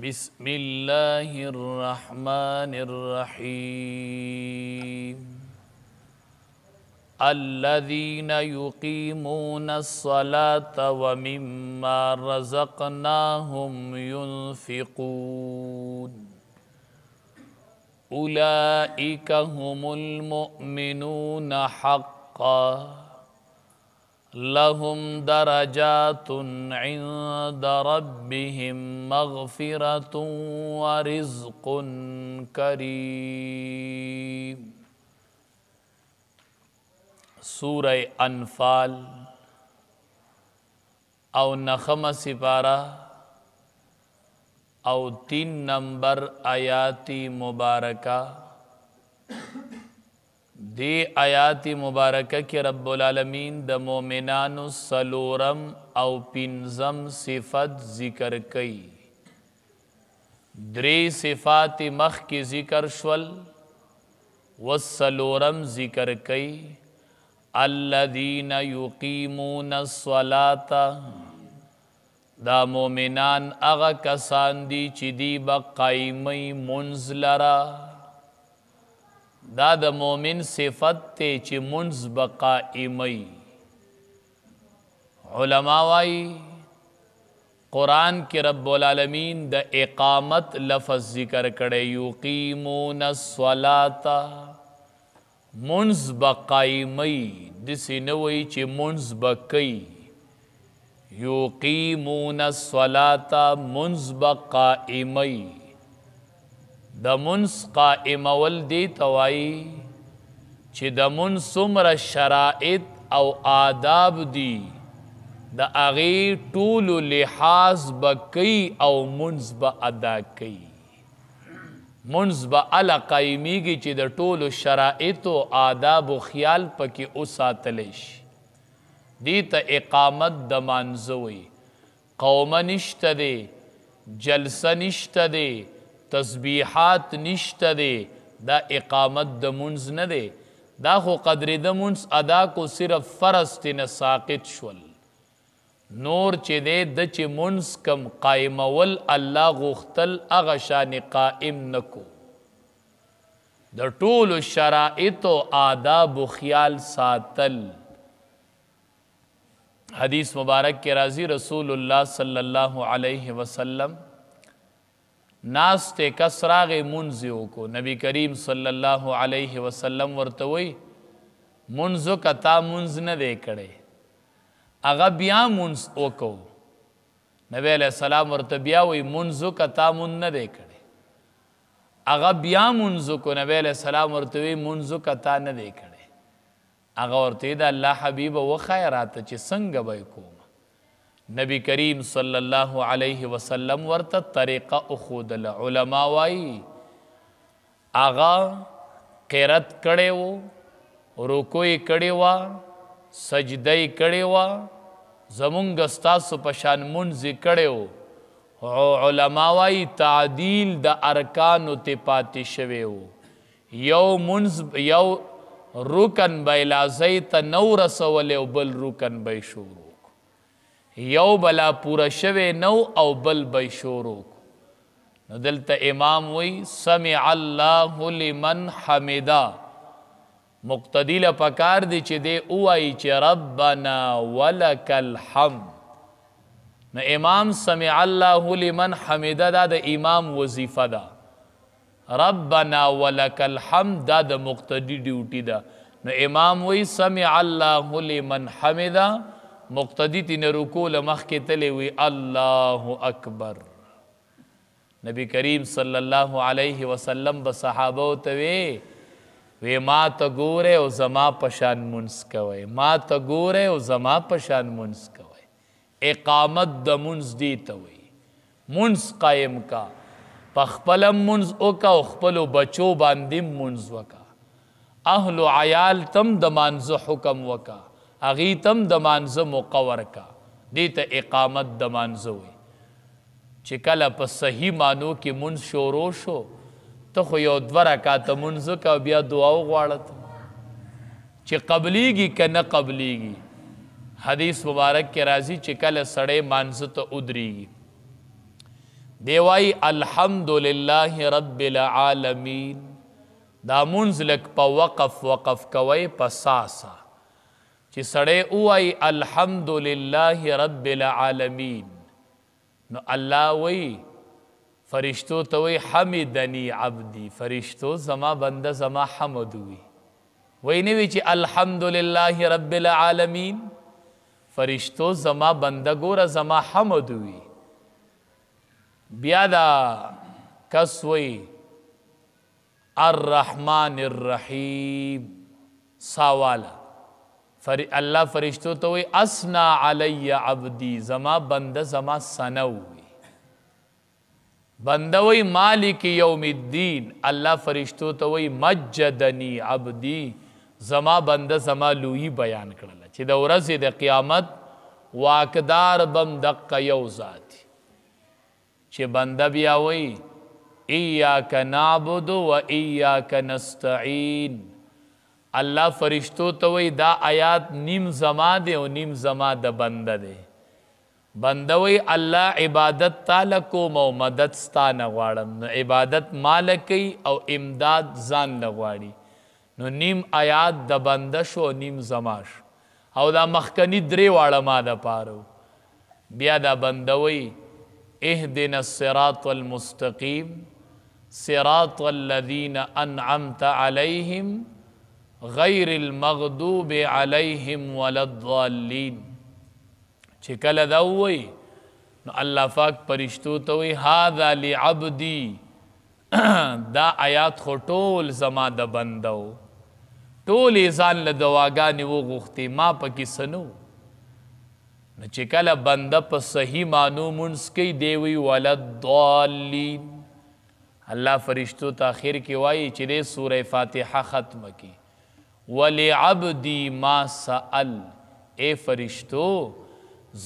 بسم الله الرحمن الرحيم الذين يقيمون الصلاة ومما رزقناهم ينفقون أولئك هم المؤمنون حقاً लहुम दरजातुन रब्बिहिम मगफ़िरतुन व रिज़्क़ुन करीम सूरह अनफ़ाल और नखम सिपारा और तीन नंबर आयाती मुबारका دی آیات مبارکه کې رب العالمین د مؤمنانو سلورم او پنځم صفت ذکر کړي درې صفات مخ کې ذکر شول وسلورم ذکر کړي الذين يقيمون الصلاه دا مؤمنان هغه کسان دي چې دی بقایمي منزلره دا د مؤمن صفت ته چې منز بقائمی علما وايي قران کې رب العالمین د اقامت لفظ ذکر کړي یقیمون الصلاۃ منز بقائمی د سینوي چې منز بقئی یقیمون الصلاۃ منز بقائمی د منس قائم ول دی توای چې د منس سمره شرائط او آداب دی د اغه ټول لحاظ بکی او منز به ادا کی منز به ال قائمیږي چې د ټولو شرایط او آداب او خیال پکې اوساتلې شي دي ته اقامت د مانزوي قوم نشته دي جلسه نشته دي تسبیحات نشته دی دا اقامت د منز نه دی دا خو قدر د منز ادا کو صرف فرض تنه ساقط شول نور چې دی د چې منز کم قائمول الله غختل اغه شان قائم نکو د ټول شرائط او آداب او خیال ساتل حدیث مبارک کې راځي رسول الله صلی الله علیه وسلم ناس ته کسراغ منزیو کو نبی کریم صلی الله علیه وسلم ورته وی منزو کتا منز نه دی کړي هغه بیا منز وکاو نبی علیہ السلام ورته بیا وی منزو کتا من نه دی کړي هغه بیا منزو کو نبی علیہ السلام ورته وی منزو کتا نه دی کړي هغه ورته د الله حبیب و خیرات چې څنګه به کو نبی کریم صلی الله علیه وسلم ورته طریقه اخودل علما وای اغا قرت کړي وو رکوع کړي وا سجده کړي وا زمونږ استاسو پشان منځ کړي وو علما وای تعدیل د ارکان ته پاتې شوی وو یو منځ یو رکن به لازی ته نو رسولې بل رکن به شروع یو بلا پورا شوه نو او بل به شورو نو دلته امام وی سمع الله لمن حمدا مقتدی له پکار دی چې دی اوای چې ربنا ولک الحمد نو امام سمع الله لمن حمدا دا د امام وظیفه ده ربنا ولک الحمد دا د مقتدی ډیوټي ده نو امام وی سمع الله لمن حمدا مقتدی تین رکو لمخ کې تلې وی الله اکبر نبی کریم صلی الله علیه وسلم به صحابه ته وی وی ما ته ګوره او زما پشان منس کوي ما ته ګوره او زما پشان منس کوي اقامت د منز دی ته وی منز قائم کا پخپل منز او کا خپل بچو باندې منز وکا اهل عیال تم د مانزه حکم وکا هغه تم د مانزه مقور کا دې ته اقامت د مانزه وي چې کله په صحیح مانو کې منځ شورو شو ته خو یو دوه رکعات منځ کا بیا دعا وغواړه چې قبليږي کنه قبليږي حدیث مبارک کې راځي چې کله سړی مانزه ته ودرېږي دیوائی الحمدللہ رب العالمین دا منزلک پا وقف وقف کوئی پا ساسا چې سړی وای الحمدلله رب العالمین نو الله وای فرشتو ته وای حمدنی عبدی فرشتو زما بنده زما حمد وی وای نه وی چې الحمدلله رب العالمین فرشتو زما بنده ګوره زما حمد وی بیا دا کس وی الرحمن الرحیم ساواله فر الله فرشتو ته وي اسنا علی عبدی زما بنده زما سنو بنده وي مالک یوم الدین الله فرشتو ته وي مجدنی عبدی زما بنده زما لوی بیان کړل چې د ورځې د قیامت واقدار بم دقه یو ذات چې بنده بیا وي ایاک نعبد و ایاک نستعين الله فرشتو ته وای دا آیات نیم زما دی او نیم زما د بنده دی بنده وای الله عبادت تعالی کوم او مدد ستانه غواړم نو عبادت مالکی او امداد ځان لغواړي نو نیم آیات د بنده شو نیم زما شو او دا مخکنی درې واړه ما د پاره بیا دا بنده وای اهدنا الصراط المستقيم صراط الذين انعمت عليهم غیر المغضوب علیهم ولا الضالین چې کله دا وای نو الله پاک پرشتو ته وای هاذا لعبدی دا آیات خو ټول زما د بندو ټول ځان له دواګانې وغوښتې ما پکې سنو نو چې کله بنده په صحیح مانو مونږ کوي دی وی ولد ضالین الله فرشتو ته اخر کې وایي چې د سوره فاتحه ختم کی ولعبدی ما سأل اے فرشتو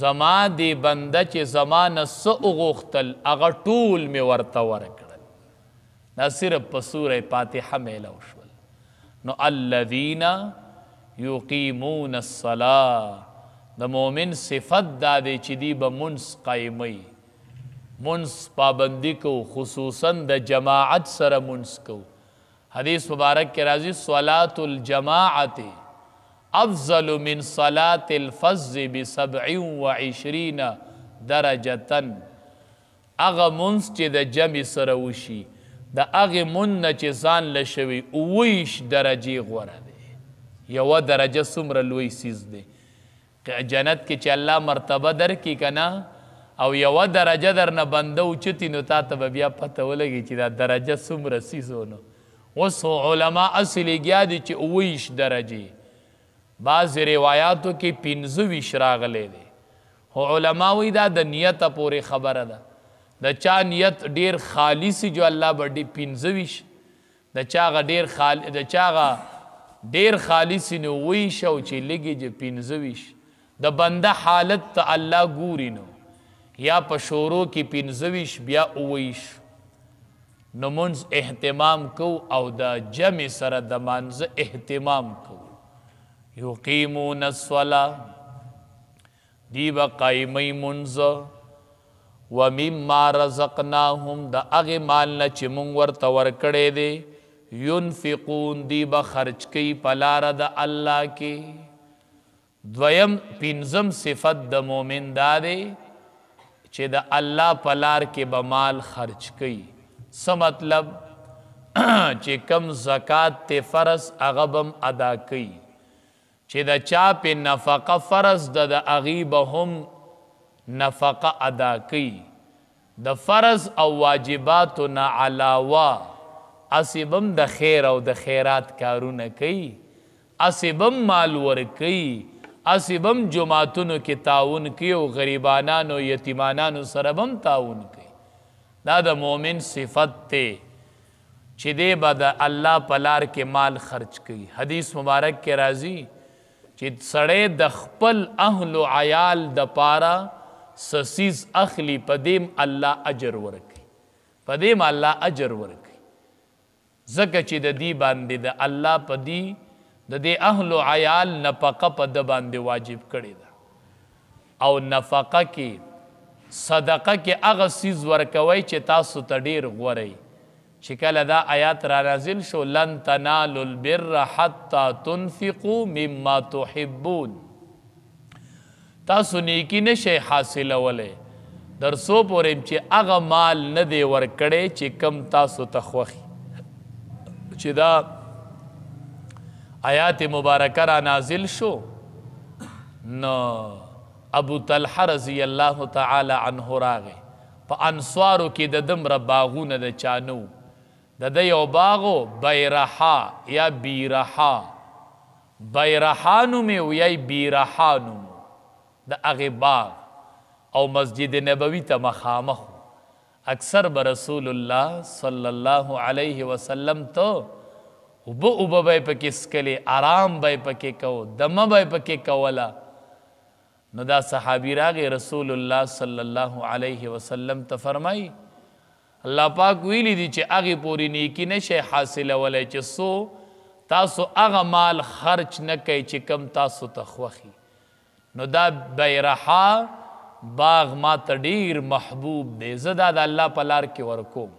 زما دی بنده چې زما نه څه وغوښتل هغه ټول مې ورته ورکړل دا صرف په سورې فاتحه میله وشول نو الذین یقیمون الصلاه د مؤمن صفت دا دی چې دی به منس قایمي منس پابندی کو خصوصا د جماعت سره منس کو حدیث مبارک کے راضی صلاة الجماعت افضل من صلاة الفض بسبع و عشرین درجتن اغا منز چه د جمع سره وشي د اغه من نه چې ځان لشوي اوویش درجه غوره دی یو درجه څومره لوی سیز دی جنت کې چې الله مرتبه در کی کنا او یو درجه در نه بنده اوچتی نو تا ته بیا پته ولګي چې دا درجه څومره سیزونو اوس علما اصلي گیا دي چې 28 درجه بعض روایتو کې 25 راغلي دي هو علما وی دا د نیت پورې خبره ده د چا نیت ډیر خالص جو الله باندې 25 د چا غ ډیر خال د چا غ ډیر خالص نو وی شو چې لګي چې 25 د بنده حالت ته الله ګوري نو یا په شورو کې 25 بیا 28 نو منز احتمام کو او د جمع سره د منز احتمام کو یقیمون الصلا دی با قائمی منز و مما رزقناهم د اغه مال نه چې مونږ ورته ورکړې دي ينفقون دی با خرج کوي په لار د الله کې دویم پنځم صفت د مؤمن دا دی چې د الله په لار کې به مال خرج کوي څه مطلب چې کم زکات ته فرض هغه بم ادا کوي چې دا چا په نفقه فرض د د غیب هم نفقه ادا کوي د فرض او واجباتو نه علاوه اسبم د خیر او د خیرات کارونه کوي اسبم مال ور کوي اسبم جماعتونو کې تعاون کوي او غریبانانو یتیمانانو سره بم تعاون کوي دا د مؤمن صفت ته چې دی به د الله پلار کې مال خرج کوي حدیث مبارک کې راځي چې سړی د خپل اهل او عیال د پاره سسیز اخلی پدیم الله اجر ورکي پدیم الله اجر ورکي زکه چې د دی باندې د الله پدی د دې اهل او عیال نفقه په د باندې واجب کړی ده او نفقه کې صدقه کې هغه سیز ورکوي چې تاسو ته ډیر غوري چې کله دا آیات را نازل شو لن تنالوا البر حتى تنفقوا مما تحبون تاسو نیکی نشي حاصلولې در سو پورې چې هغه مال نه دی ورکړي چې کم تاسو ته خوخي چې دا آیات مبارکه را نازل شو نو ابو طلحه رضی الله تعالی عنه راغی په انصارو کې د دمر باغونه د چانو د د یو باغو بیرحا یا بیرحا بیرحانو می او یا بیرحانو د هغه باغ او مسجد نبوي ته مخامخ اکثر به رسول الله صلی الله علیه وسلم ته وبو وبو به پکې سکلي آرام به پکې کو دمه به پکې کوله نو دا صحابی راغې رسول الله صلی الله علیه وسلم ته فرمای الله پاک ویلی دی چې هغه پوری نیکی نشه حاصله ولای چې سو تاسو هغه مال خرج نه کوي چې کم تاسو ته خوخي نو دا بیرحا باغ ما ته ډیر محبوب دی زه دا د الله په لار کې ورکوم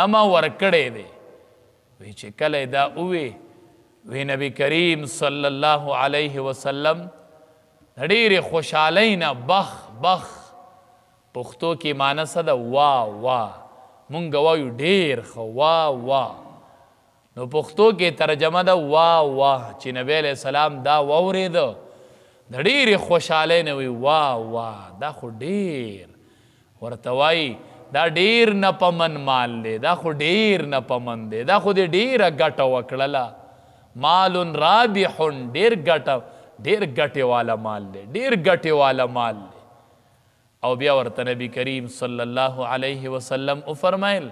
دا ما ورکړی دی وی چې کله دا اوې وی نبی کریم صلی الله علیه وسلم ډېرې خوشحالۍ نه بخ بخ پښتو کې معنی څه ده وا وا مونږ وایو ډېر ښه وا وا نو پښتو کې ترجمه ده وا وا چې نبی علیه السلام دا واورېده د ډېرې خوشحالۍ نه وي وا وا دا خو ډېر ورته وایي دا ډیر نه پمن مال دی دا خو ډیر نه پمن دی دا خو دې ډیره ګټه وکړله مال رابح ډیر ګټه ډیر ګټه والا مال دی ډیر ګټه والا مال دی او بیا ورته نبی کریم صلی الله علیه وسلم او فرمایل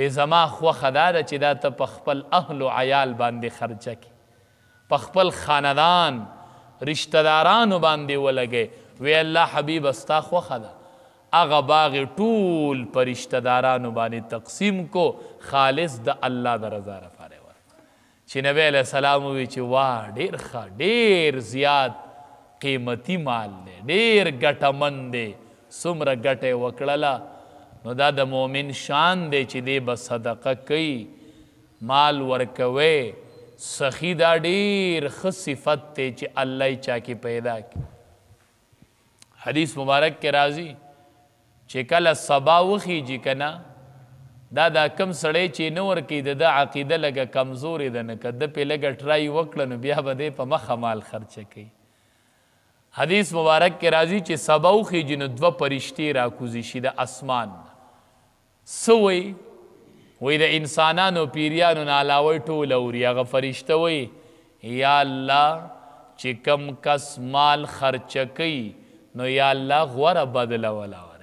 وی زما خوخه دا ده چې دا ته په خپل اهل او عیال باندې خرچه کې په خپل خاندان رشتہ دارانو باندې ولګې وی الله حبیب استا خوخه ده هغه باغ ټول پر رشتہ دارانو باندې تقسیم کو خالص د الله د رضا چې نبی علیہ السلام وی چې وا ډیر ښه ډیر زیات قیمتي مال دی ډیر ګټمن دی څومره ګټه وکړله نو دا د مؤمن شان دی چې دی به صدقه کوي مال ورکوي سخی دا ډیر ښه صفت دی چې الله یې چا کې پیدا کړي حدیث مبارک کې راځي چې کله سبا وخیږي که نه دا دا کم سړی چې نه ورکوي د ده عقیده لږه کمزورې ده نه که ده پې لږه ټرای وکړه نو بیا به دی په مخه مال خرچه کوي حدیث مبارک کې راځي چې سبا وخیږي نو دوه پرښتې راکوزې شي د اسمان څه وایي وی د انسانانو پیریانو نه علاوه ټول اوري هغه فرشته وایي یا الله چې کم کس مال خرچه کوي نو یا الله غوره بدله ولاوه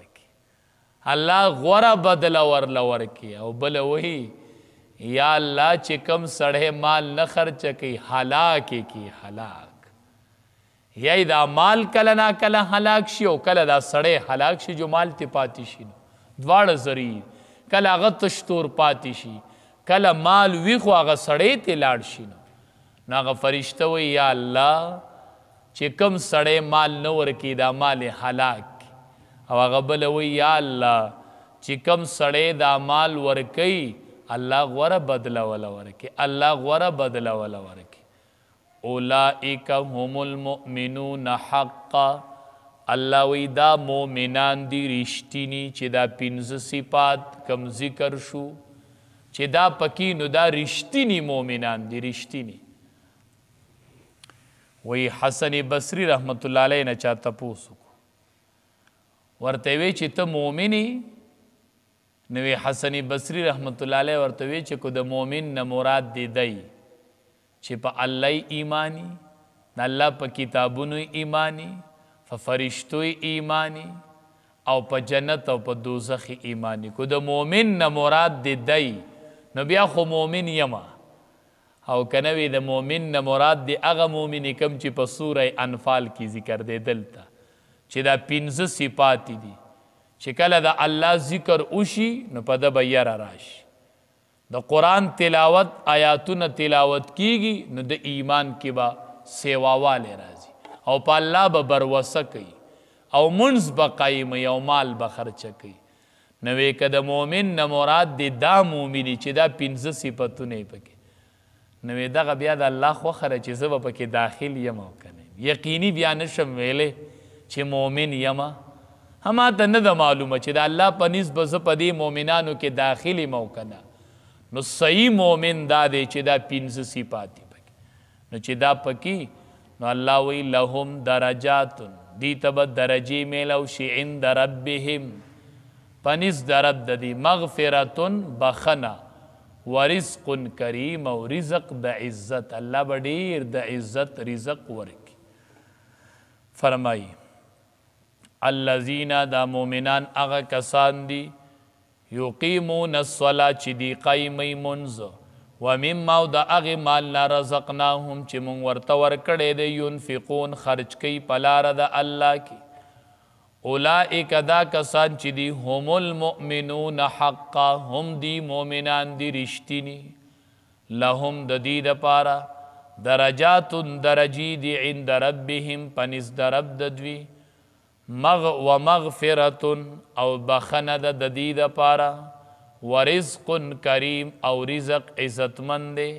الله غوره بدل ورل ورکی او بل وی یا الله چې کم سړی مال نه خرچ کی هلاک کی هلاک یا دا مال کله نا کله هلاک شي او کله دا سړی هلاک شي جو مال ته پاتې شي دواړه ذریعه کله هغه تشتور پاتې شي کله مال وی خو هغه سړی ته لاړ شي نو هغه فرشته وی یا الله چې کم سړی مال نه ورکی دا مال هلاک او هغه بل وی یا الله چې کم سړی دا مال ورکي الله غوره بدله ولا ورکي الله غوره بدله ولا ورکي اولائک هم المؤمنون حقا الله وی دا مؤمنان دی رښتینی چې دا پنځه صفات کم ذکر شو چې دا پکې نو دا رښتینی مؤمنان دی رښتینی وی حسن بصری رحمت الله علیه نه چاته پوسو ورته وی چې ته مؤمنی نوې حسن بصری رحمت الله علیه ورته وی چې کو د مؤمن نه مراد دی دی چې په الله ایمانی د الله په کتابونو ایمانی په فرشتو ایمانی او په جنت او په دوزخ ایمانی کو د مؤمن نه مراد دی دی نو بیا خو مؤمن یما او کنوی د مؤمن نه مراد دی هغه مؤمن کم چې په سوره انفال کې ذکر دی دلته چې دا پنځه صفات دي چې کله د الله ذکر وشي نو په د بیر راشي د قران تلاوت آیاتونه تلاوت کیږي نو د ایمان کې با سیواواله راځي او په الله به بروسه کوي او منز به قایم او مال به خرچه کوي نو که د مؤمن نه مراد دی دا مؤمنی چې دا پنځه صفاتونه پکې نو دغه بیا د الله خو خره چې زه به پکې داخل یم او کنه یقیني بیا نشم ویلې چې مؤمن یم هما ته نه ده معلومه چې د الله په نسب زه په دې مؤمنانو کې داخلي مو کنه نو صحیح مؤمن دا دی چې دا پنځه صفات دي پکې نو چې دا پکې نو الله وی لهم درجات دي تب درجی میلو شي عند ربهم پنس درب د دې مغفرتن بخنه ورزق کریم او رزق د عزت الله بډیر د عزت رزق ورکی فرمایي الذین دا مؤمنان هغه کسان دي یقیمون الصلاة چې دی قایمي منځ و مما د هغه مال لا رزقناهم چې مونږ ورته ورکړې دي ينفقون خرج کوي په لار د الله کې اولئک دا کسان چې دی هم المؤمنون حقا هم دی مؤمنان دی رښتینی لهم د دې لپاره درجات درجی دی عند ربهم پنځ درب د دوی مغ و مغفرتن او بخنه د د دې لپاره ورزق کریم او رزق عزتمند دی